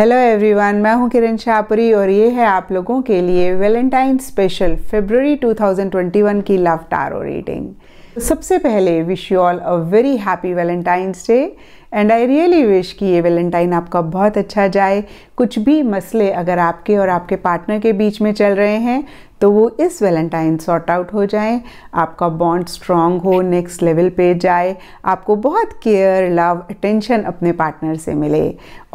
hello everyone मैं हूं किरण शाहपुरी और ये है आप लोगों के लिए वेलेंटाइन स्पेशल फेब्रवरी 2021 की लव टारो रीडिंग सबसे पहले wish you all a very happy Valentine's Day and I really wish कि ये वेलेंटाइन आपका बहुत अच्छा जाए कुछ भी मसले अगर आपके और आपके पार्टनर के बीच में चल रहे हैं तो वो इस वैलेंटाइन सॉर्ट आउट हो जाए आपका बॉन्ड स्ट्रॉन्ग हो नेक्स्ट लेवल पे जाए आपको बहुत केयर लव अटेंशन अपने पार्टनर से मिले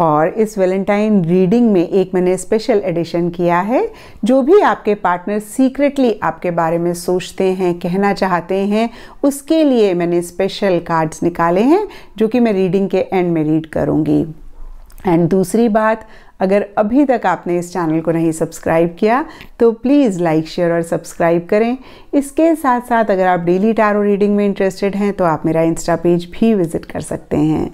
और इस वैलेंटाइन रीडिंग में एक मैंने स्पेशल एडिशन किया है जो भी आपके पार्टनर सीक्रेटली आपके बारे में सोचते हैं कहना चाहते हैं उसके लिए मैंने स्पेशल कार्ड्स निकाले हैं जो कि मैं रीडिंग के एंड में रीड करूँगी एंड दूसरी बात अगर अभी तक आपने इस चैनल को नहीं सब्सक्राइब किया तो प्लीज़ लाइक शेयर और सब्सक्राइब करें इसके साथ साथ अगर आप डेली टारो रीडिंग में इंटरेस्टेड हैं तो आप मेरा इंस्टा पेज भी विज़िट कर सकते हैं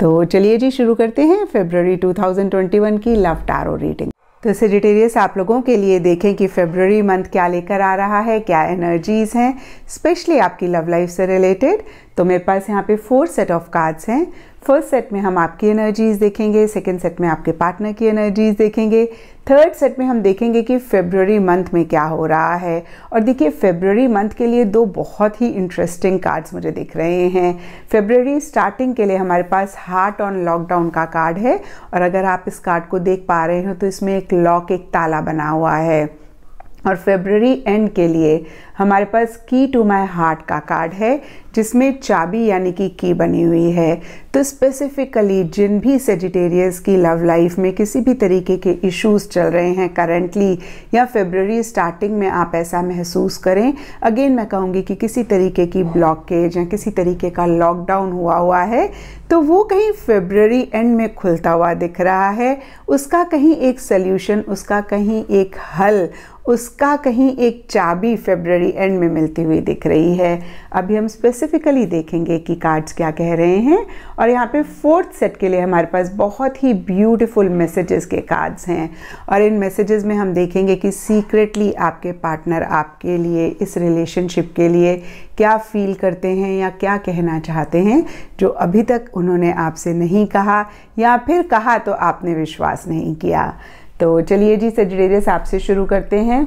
तो चलिए जी शुरू करते हैं फेबररी 2021 की लव टारो रीडिंग तो सेजिटेरियस आप लोगों के लिए देखें कि फेबररी मंथ क्या लेकर आ रहा है क्या एनर्जीज़ हैं स्पेशली आपकी लव लाइफ से रिलेटेड तो मेरे पास यहाँ पे फोर सेट ऑफ कार्ड्स हैं फर्स्ट सेट में हम आपकी एनर्जीज़ देखेंगे सेकेंड सेट में आपके पार्टनर की एनर्जीज़ देखेंगे थर्ड सेट में हम देखेंगे कि फेब्रवरी मंथ में क्या हो रहा है और देखिए फेब्रवरी मंथ के लिए दो बहुत ही इंटरेस्टिंग कार्ड्स मुझे दिख रहे हैं फेब्रवरी स्टार्टिंग के लिए हमारे पास हार्ट ऑन लॉकडाउन का कार्ड है और अगर आप इस कार्ड को देख पा रहे हो तो इसमें एक लॉक एक ताला बना हुआ है और फेबररी एंड के लिए हमारे पास की टू माय हार्ट का कार्ड है जिसमें चाबी यानी कि की बनी हुई है तो स्पेसिफिकली जिन भी सेजिटेरियस की लव लाइफ में किसी भी तरीके के इश्यूज चल रहे हैं करेंटली या फेबररी स्टार्टिंग में आप ऐसा महसूस करें अगेन मैं कहूँगी कि किसी तरीके की ब्लॉकेज या किसी तरीके का लॉकडाउन हुआ हुआ है तो वो कहीं फेबररी एंड में खुलता हुआ दिख रहा है उसका कहीं एक सल्यूशन उसका कहीं एक हल उसका कहीं एक चाबी फेबररी हमारी एंड में मिलती हुई दिख रही है अभी हम स्पेसिफिकली देखेंगे कि कार्ड्स क्या कह रहे हैं और यहाँ पे फोर्थ सेट के लिए हमारे पास बहुत ही ब्यूटीफुल मैसेजेस के कार्ड्स हैं और इन मैसेजेस में हम देखेंगे कि सीक्रेटली आपके पार्टनर आपके लिए इस रिलेशनशिप के लिए क्या फील करते हैं या क्या कहना चाहते हैं जो अभी तक उन्होंने आपसे नहीं कहा या फिर कहा तो आपने विश्वास नहीं किया तो चलिए जी सजरेस आपसे शुरू करते हैं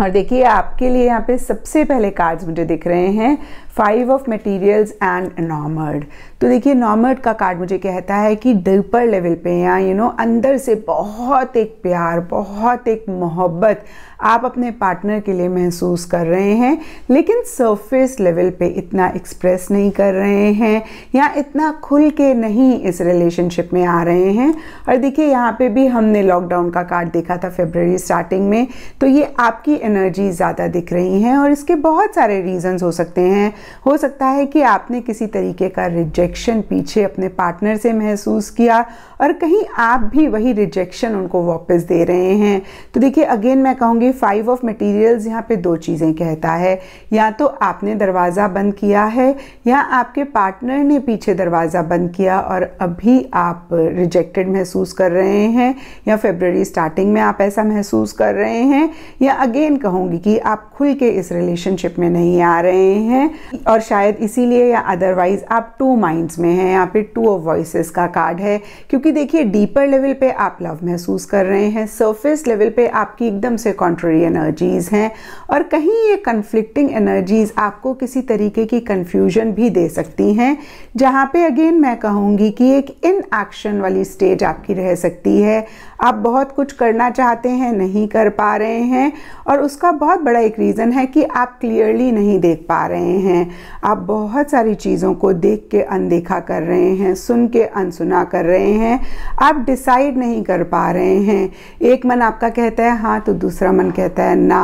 और देखिए आपके लिए यहाँ पे सबसे पहले कार्ड्स मुझे दिख रहे हैं फाइव ऑफ मटेरियल्स एंड नॉमर्ड तो देखिए नॉमर्ड का कार्ड मुझे कहता है कि डीपर लेवल पे या यू नो अंदर से बहुत एक प्यार बहुत एक मोहब्बत आप अपने पार्टनर के लिए महसूस कर रहे हैं लेकिन सरफेस लेवल पे इतना एक्सप्रेस नहीं कर रहे हैं या इतना खुल के नहीं इस रिलेशनशिप में आ रहे हैं और देखिए यहाँ पे भी हमने लॉकडाउन का कार्ड देखा था फेबररी स्टार्टिंग में तो ये आपकी एनर्जी ज़्यादा दिख रही हैं और इसके बहुत सारे रीज़न्स हो सकते हैं हो सकता है कि आपने किसी तरीके का रिजेक्शन पीछे अपने पार्टनर से महसूस किया और कहीं आप भी वही रिजेक्शन उनको वापस दे रहे हैं तो देखिए अगेन मैं कहूँगी फाइव ऑफ मटेरियल्स यहाँ पे दो चीज़ें कहता है या तो आपने दरवाज़ा बंद किया है या आपके पार्टनर ने पीछे दरवाज़ा बंद किया और अभी आप रिजेक्टेड महसूस कर रहे हैं या फेबररी स्टार्टिंग में आप ऐसा महसूस कर रहे हैं या अगेन कहूँगी कि आप खुल के इस रिलेशनशिप में नहीं आ रहे हैं और शायद इसीलिए या अदरवाइज़ आप टू माइंड्स में हैं यहाँ पे टू ऑफ वॉइसेस का कार्ड है क्योंकि देखिए डीपर लेवल पे आप लव महसूस कर रहे हैं सरफेस लेवल पे आपकी एकदम से कॉन्ट्ररी एनर्जीज़ हैं और कहीं ये कन्फ्लिक्टिंग एनर्जीज़ आपको किसी तरीके की कन्फ्यूजन भी दे सकती हैं जहाँ पे अगेन मैं कहूँगी कि एक इन एक्शन वाली स्टेज आपकी रह सकती है आप बहुत कुछ करना चाहते हैं नहीं कर पा रहे हैं और उसका बहुत बड़ा एक रीज़न है कि आप क्लियरली नहीं देख पा रहे हैं आप बहुत सारी चीज़ों को देख के अनदेखा कर रहे हैं सुन के अनसुना कर रहे हैं आप डिसाइड नहीं कर पा रहे हैं एक मन आपका कहता है हाँ तो दूसरा मन कहता है ना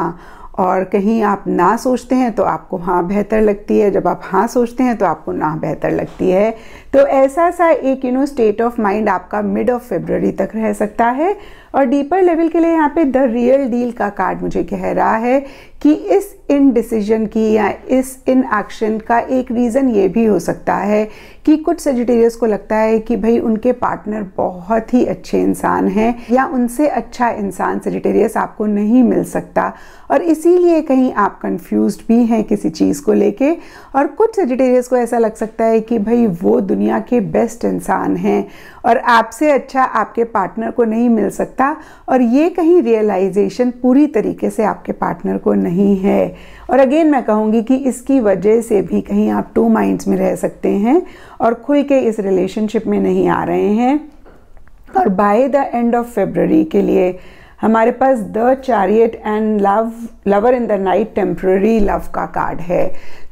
और कहीं आप ना सोचते हैं तो आपको हाँ बेहतर लगती है जब आप हाँ सोचते हैं तो आपको ना बेहतर लगती है तो ऐसा सा एक you know state of mind आपका मिड ऑफ फेब्रवरी तक रह सकता है और डीपर लेवल के लिए यहाँ पे द रियल डील का कार्ड मुझे कह रहा है कि इस इन डिसीजन की या इस इन एक्शन का एक रीज़न ये भी हो सकता है कि कुछ सेजिटेरियस को लगता है कि भाई उनके पार्टनर बहुत ही अच्छे इंसान हैं या उनसे अच्छा इंसान सेजिटेरियस आपको नहीं मिल सकता और इसीलिए कहीं आप कंफ्यूज्ड भी हैं किसी चीज़ को लेके और कुछ सेजिटेरियस को ऐसा लग सकता है कि भाई वो दुनिया दुनिया के बेस्ट इंसान हैं और आपसे अच्छा आपके पार्टनर को नहीं मिल सकता और ये कहीं रियलाइजेशन पूरी तरीके से आपके पार्टनर को नहीं है और अगेन मैं कहूँगी कि इसकी वजह से भी कहीं आप टू माइंड्स में रह सकते हैं और खुल के इस रिलेशनशिप में नहीं आ रहे हैं और by the end of February के लिए हमारे पास the chariot and love lover in the night temporary love का कार्ड है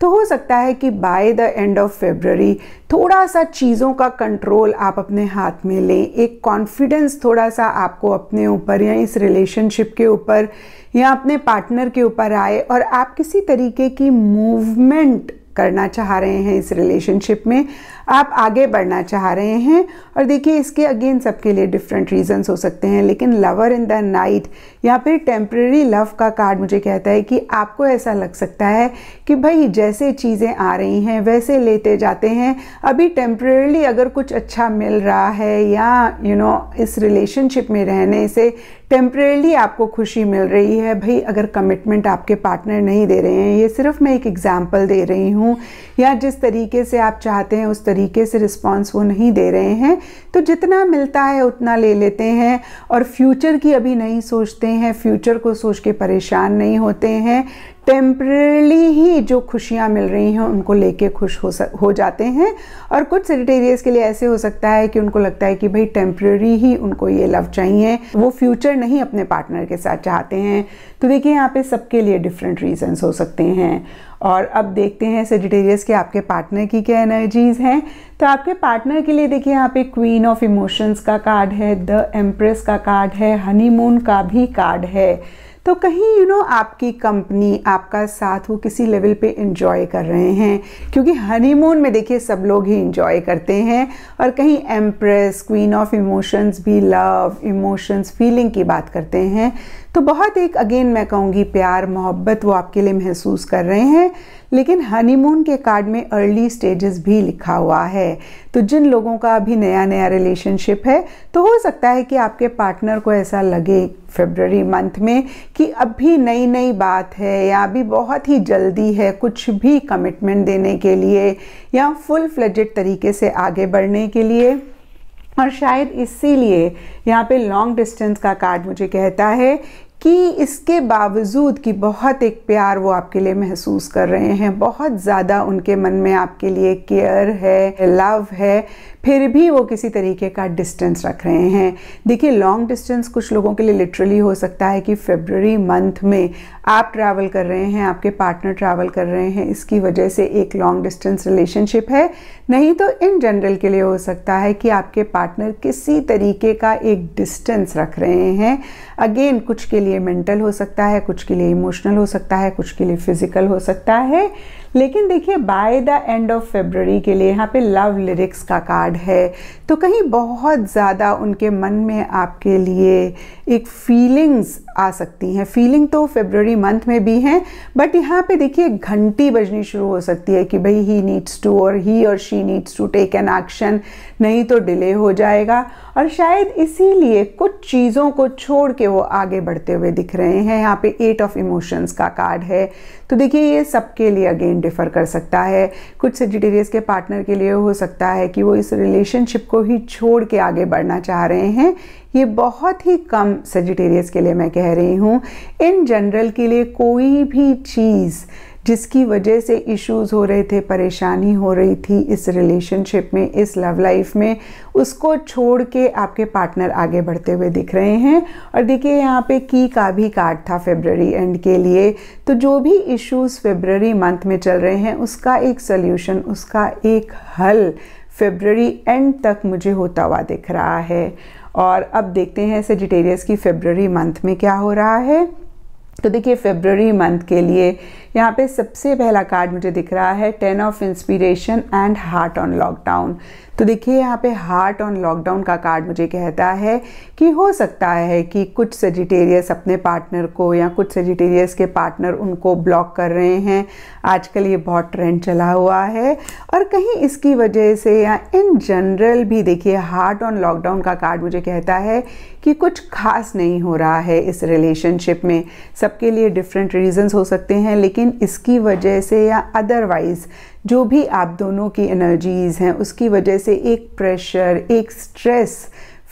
तो हो सकता है कि by the end of February थोड़ा सा चीज़ों का कंट्रोल आप अपने हाथ में लें एक कॉन्फिडेंस थोड़ा सा आपको अपने ऊपर या इस रिलेशनशिप के ऊपर या अपने पार्टनर के ऊपर आए और आप किसी तरीके की मूवमेंट करना चाह रहे हैं इस रिलेशनशिप में आप आगे बढ़ना चाह रहे हैं और देखिए इसके अगेन सबके लिए डिफरेंट रीजंस हो सकते हैं लेकिन लवर इन द नाइट या फिर टेम्प्रेरी लव का कार्ड मुझे कहता है कि आपको ऐसा लग सकता है कि भाई जैसे चीज़ें आ रही हैं वैसे लेते जाते हैं अभी टेम्प्रेरली अगर कुछ अच्छा मिल रहा है या यू you नो know, इस रिलेशनशिप में रहने से टेम्प्रेरली आपको खुशी मिल रही है भाई अगर कमिटमेंट आपके पार्टनर नहीं दे रहे हैं ये सिर्फ मैं एक एग्ज़ाम्पल दे रही हूँ या जिस तरीके से आप चाहते हैं उस तरीके तरीके से रिस्पांस वो नहीं दे रहे हैं तो जितना मिलता है उतना ले लेते हैं और फ्यूचर की अभी नहीं सोचते हैं फ्यूचर को सोच के परेशान नहीं होते हैं टेम्प्रेली ही जो खुशियाँ मिल रही हैं उनको लेके खुश हो सक हो जाते हैं और कुछ सेजिटेरियस के लिए ऐसे हो सकता है कि उनको लगता है कि भाई टेम्प्रेरी ही उनको ये लव चाहिए वो फ्यूचर नहीं अपने पार्टनर के साथ चाहते हैं तो देखिए यहाँ पे सबके लिए डिफरेंट रीजंस हो सकते हैं और अब देखते हैं सेजिटेरियस के आपके पार्टनर की क्या एनर्जीज हैं तो आपके पार्टनर के लिए देखिए यहाँ पे क्वीन ऑफ इमोशंस का कार्ड है द एम्प्रेस का कार्ड है हनीमून का भी कार्ड है तो कहीं यू you नो know, आपकी कंपनी आपका साथ वो किसी लेवल पे इंजॉय कर रहे हैं क्योंकि हनीमून में देखिए सब लोग ही इंजॉय करते हैं और कहीं एम्प्रेस क्वीन ऑफ इमोशंस भी लव इमोशंस फीलिंग की बात करते हैं तो बहुत एक अगेन मैं कहूँगी प्यार मोहब्बत वो आपके लिए महसूस कर रहे हैं लेकिन हनीमून के कार्ड में अर्ली स्टेजेस भी लिखा हुआ है तो जिन लोगों का अभी नया नया रिलेशनशिप है तो हो सकता है कि आपके पार्टनर को ऐसा लगे फेबररी मंथ में कि अभी नई नई बात है या अभी बहुत ही जल्दी है कुछ भी कमिटमेंट देने के लिए या फुल फ्लजेड तरीके से आगे बढ़ने के लिए और शायद इसीलिए यहाँ पे लॉन्ग डिस्टेंस का कार्ड मुझे कहता है कि इसके बावजूद कि बहुत एक प्यार वो आपके लिए महसूस कर रहे हैं बहुत ज़्यादा उनके मन में आपके लिए केयर है लव है फिर भी वो किसी तरीके का डिस्टेंस रख रहे हैं देखिए लॉन्ग डिस्टेंस कुछ लोगों के लिए लिटरली हो सकता है कि फेबररी मंथ में आप ट्रैवल कर रहे हैं आपके पार्टनर ट्रैवल कर रहे हैं इसकी वजह से एक लॉन्ग डिस्टेंस रिलेशनशिप है नहीं तो इन जनरल के लिए हो सकता है कि आपके पार्टनर किसी तरीके का एक डिस्टेंस रख रहे हैं अगेन कुछ के लिए मेंटल हो सकता है कुछ के लिए इमोशनल हो सकता है कुछ के लिए फिज़िकल हो सकता है लेकिन देखिए by the end of February के लिए यहाँ पे लव लिरिक्स का कार्ड है तो कहीं बहुत ज़्यादा उनके मन में आपके लिए एक फीलिंग्स आ सकती हैं फीलिंग तो फेबररी मंथ में भी हैं बट यहाँ पे देखिए घंटी बजनी शुरू हो सकती है कि भाई ही नीड्स टू और ही और she needs to take an action नहीं तो डिले हो जाएगा और शायद इसीलिए कुछ चीज़ों को छोड़ के वो आगे बढ़ते हुए दिख रहे हैं यहाँ पे एट ऑफ इमोशंस का कार्ड है तो देखिए ये सबके लिए अगेन डिफ़र कर सकता है कुछ सेजिटेरियस के पार्टनर के लिए हो सकता है कि वो इस रिलेशनशिप को ही छोड़ के आगे बढ़ना चाह रहे हैं ये बहुत ही कम सेजिटेरियस के लिए मैं कह रही हूँ इन जनरल के लिए कोई भी चीज़ जिसकी वजह से इश्यूज हो रहे थे परेशानी हो रही थी इस रिलेशनशिप में इस लव लाइफ में उसको छोड़ के आपके पार्टनर आगे बढ़ते हुए दिख रहे हैं और देखिए यहाँ पे की का भी कार्ड था फेबररी एंड के लिए तो जो भी इश्यूज फेबररी मंथ में चल रहे हैं उसका एक सल्यूशन उसका एक हल फेबररी एंड तक मुझे होता हुआ दिख रहा है और अब देखते हैं सेजिटेरियस की फेबररी मंथ में क्या हो रहा है तो देखिए फेबररी मंथ के लिए यहाँ पे सबसे पहला कार्ड मुझे दिख रहा है ten of inspiration and heart on lockdown तो देखिए यहाँ पे हार्ट ऑन लॉकडाउन का कार्ड मुझे कहता है कि हो सकता है कि कुछ सेजिटेरियस अपने पार्टनर को या कुछ सेजिटेरियस के पार्टनर उनको ब्लॉक कर रहे हैं आजकल ये बहुत ट्रेंड चला हुआ है और कहीं इसकी वजह से या इन जनरल भी देखिए हार्ट ऑन लॉकडाउन का कार्ड मुझे कहता है कि कुछ खास नहीं हो रहा है इस रिलेशनशिप में सबके लिए डिफरेंट रीजन्स हो सकते हैं लेकिन लेकिन इसकी वजह से या अदरवाइज़ जो भी आप दोनों की एनर्जीज़ हैं उसकी वजह से एक प्रेशर एक स्ट्रेस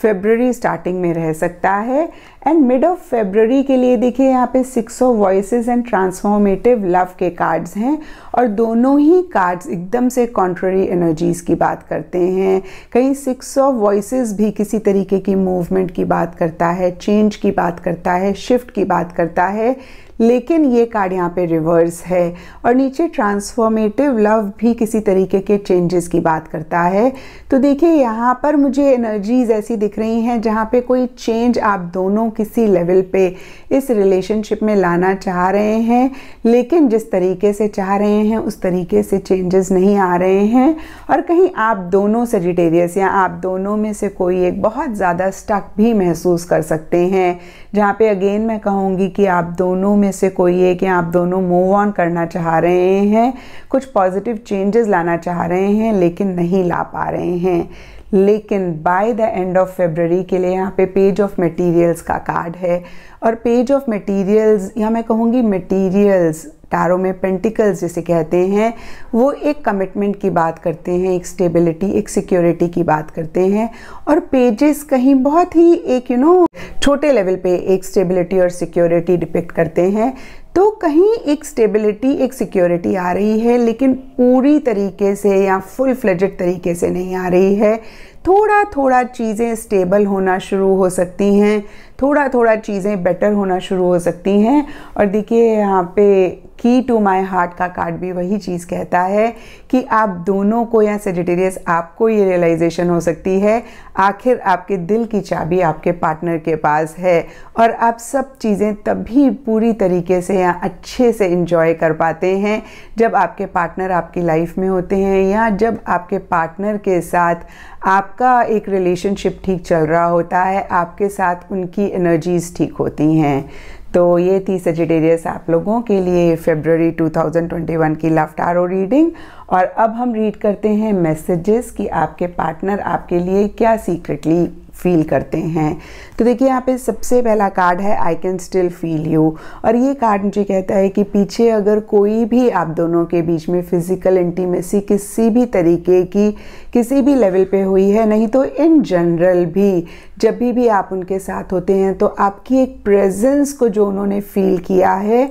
फेबररी स्टार्टिंग में रह सकता है एंड मिड ऑफ फेबररी के लिए देखिए यहाँ पे six of voices and transformative love के कार्ड्स हैं और दोनों ही कार्ड्स एकदम से कॉन्ट्ररी एनर्जीज की बात करते हैं कहीं सिक्स ऑफ वॉइसेस भी किसी तरीके की मूवमेंट की बात करता है चेंज की बात करता है शिफ्ट की बात करता है लेकिन ये कार्ड यहाँ पे रिवर्स है और नीचे ट्रांसफॉर्मेटिव लव भी किसी तरीके के चेंजेस की बात करता है तो देखिए यहाँ पर मुझे एनर्जीज ऐसी दिख रही हैं जहाँ पे कोई चेंज आप दोनों किसी लेवल पे इस रिलेशनशिप में लाना चाह रहे हैं लेकिन जिस तरीके से चाह रहे हैं उस तरीके से चेंजेस नहीं आ रहे हैं और कहीं आप दोनों सेजिटेरियस या आप दोनों में से कोई एक बहुत ज़्यादा स्टक भी महसूस कर सकते हैं जहाँ पे अगेन मैं कहूँगी कि आप दोनों में से कोई है कि आप दोनों मूव ऑन करना चाह रहे हैं कुछ पॉजिटिव चेंजेस लाना चाह रहे हैं लेकिन नहीं ला पा रहे हैं लेकिन by the end of February के लिए यहाँ पे पेज ऑफ मटेरियल्स का कार्ड है और पेज ऑफ मटेरियल्स या मैं कहूँगी मटेरियल्स टारों में पेंटिकल्स जिसे कहते हैं वो एक कमिटमेंट की बात करते हैं एक स्टेबिलिटी एक सिक्योरिटी की बात करते हैं और पेजेस कहीं बहुत ही एक यू नो छोटे लेवल पे एक स्टेबिलिटी और सिक्योरिटी डिपेक्ट करते हैं तो कहीं एक स्टेबिलिटी एक सिक्योरिटी आ रही है लेकिन पूरी तरीके से या फुल फ्लजेड तरीके से नहीं आ रही है थोड़ा थोड़ा चीज़ें स्टेबल होना शुरू हो सकती हैं थोड़ा थोड़ा चीज़ें बेटर होना शुरू हो सकती हैं और देखिए यहाँ पे की टू माई हार्ट का कार्ड भी वही चीज़ कहता है कि आप दोनों को या सेजिटेरियस आपको ये रियलाइजेशन हो सकती है आखिर आपके दिल की चाबी आपके पार्टनर के पास है और आप सब चीज़ें तभी पूरी तरीके से या अच्छे से इंजॉय कर पाते हैं जब आपके पार्टनर आपकी लाइफ में होते हैं या जब आपके पार्टनर के साथ आपका एक रिलेशनशिप ठीक चल रहा होता है आपके साथ उनकी एनर्जीज़ ठीक होती हैं तो ये थी सजिटेरियस आप लोगों के लिए फेब्रवरी 2021 की लव टारो रीडिंग और अब हम रीड करते हैं मैसेजेस कि आपके पार्टनर आपके लिए क्या सीक्रेटली फील करते हैं तो देखिए यहाँ पे सबसे पहला कार्ड है I can still feel you और ये कार्ड मुझे कहता है कि पीछे अगर कोई भी आप दोनों के बीच में फिज़िकल इंटीमेसी किसी भी तरीके की किसी भी लेवल पे हुई है नहीं तो इन जनरल भी जब भी भी आप उनके साथ होते हैं तो आपकी एक प्रेजेंस को जो उन्होंने फील किया है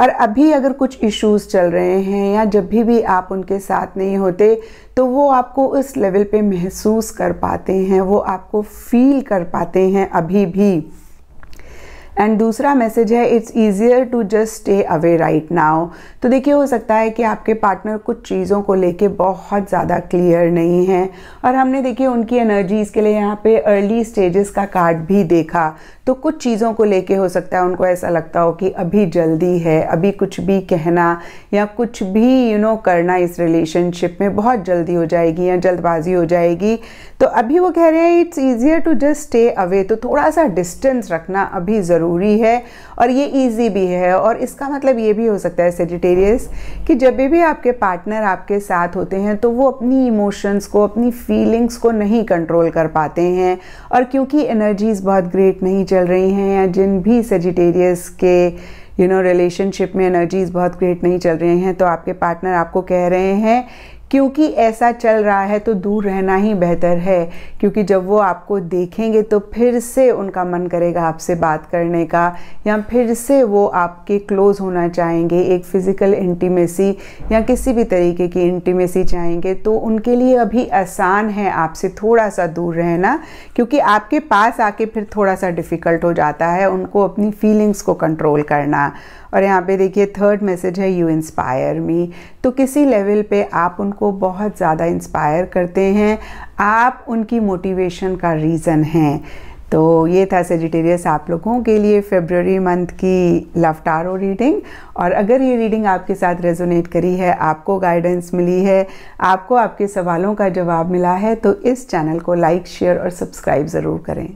और अभी अगर कुछ इश्यूज चल रहे हैं या जब भी भी आप उनके साथ नहीं होते तो वो आपको उस लेवल पे महसूस कर पाते हैं वो आपको फील कर पाते हैं अभी भी एंड दूसरा मैसेज है it's easier to just stay away right now तो देखिए हो सकता है कि आपके पार्टनर कुछ चीज़ों को लेके बहुत ज़्यादा क्लियर नहीं है और हमने देखिए उनकी एनर्जीज़ के लिए यहाँ पे अर्ली स्टेजेस का कार्ड भी देखा तो कुछ चीज़ों को लेके हो सकता है उनको ऐसा लगता हो कि अभी जल्दी है अभी कुछ भी कहना या कुछ भी यू you नो know, करना इस रिलेशनशिप में बहुत जल्दी हो जाएगी या जल्दबाजी हो जाएगी तो अभी वो कह रहे हैं it's easier to just stay away तो थोड़ा सा डिस्टेंस रखना अभी ज़रूरी है और ये ईजी भी है और इसका मतलब ये भी हो सकता है सेजिटेरियस कि जब भी आपके पार्टनर आपके साथ होते हैं तो वो अपनी इमोशंस को अपनी फीलिंग्स को नहीं कंट्रोल कर पाते हैं और क्योंकि एनर्जीज़ बहुत ग्रेट नहीं चल चल रही हैं या जिन भी सेजिटेरियस के यू नो रिलेशनशिप में एनर्जीज बहुत ग्रेट नहीं चल रही हैं तो आपके पार्टनर आपको कह रहे हैं क्योंकि ऐसा चल रहा है तो दूर रहना ही बेहतर है क्योंकि जब वो आपको देखेंगे तो फिर से उनका मन करेगा आपसे बात करने का या फिर से वो आपके क्लोज़ होना चाहेंगे एक फ़िज़िकल इंटीमेसी या किसी भी तरीके की इंटीमेसी चाहेंगे तो उनके लिए अभी आसान है आपसे थोड़ा सा दूर रहना क्योंकि आपके पास आके फिर थोड़ा सा डिफ़िकल्ट हो जाता है उनको अपनी फीलिंग्स को कंट्रोल करना और यहाँ पे देखिए थर्ड मैसेज है यू इंस्पायर मी तो किसी लेवल पे आप उनको आपको बहुत ज़्यादा इंस्पायर करते हैं आप उनकी मोटिवेशन का रीज़न हैं तो ये था सेजिटेरियस आप लोगों के लिए फेबररी मंथ की लफ्टारो रीडिंग और अगर ये रीडिंग आपके साथ रेजोनेट करी है आपको गाइडेंस मिली है आपको आपके सवालों का जवाब मिला है तो इस चैनल को लाइक शेयर और सब्सक्राइब ज़रूर करें